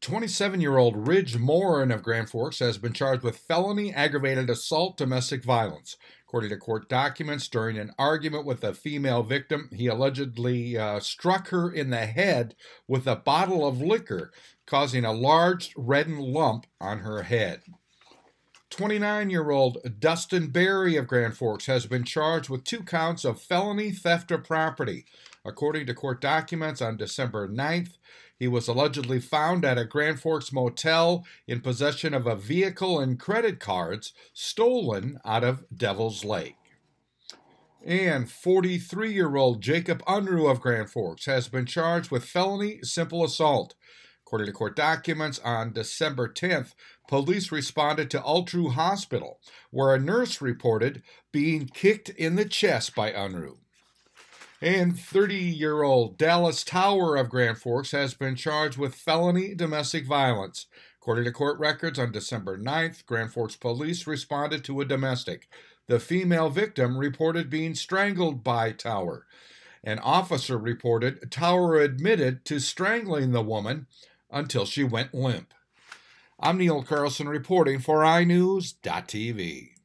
27 year old Ridge Morin of Grand Forks has been charged with felony aggravated assault domestic violence. According to court documents, during an argument with a female victim, he allegedly uh, struck her in the head with a bottle of liquor, causing a large reddened lump on her head. 29 year old Dustin Berry of Grand Forks has been charged with two counts of felony theft of property. According to court documents, on December 9th, he was allegedly found at a Grand Forks motel in possession of a vehicle and credit cards stolen out of Devil's Lake. And 43 year old Jacob Unruh of Grand Forks has been charged with felony simple assault. According to court documents, on December 10th, police responded to Ultru Hospital, where a nurse reported being kicked in the chest by Unruh. And 30 year old Dallas Tower of Grand Forks has been charged with felony domestic violence. According to court records, on December 9th, Grand Forks police responded to a domestic. The female victim reported being strangled by Tower. An officer reported Tower admitted to strangling the woman until she went limp. I'm Neil Carlson reporting for iNews.tv.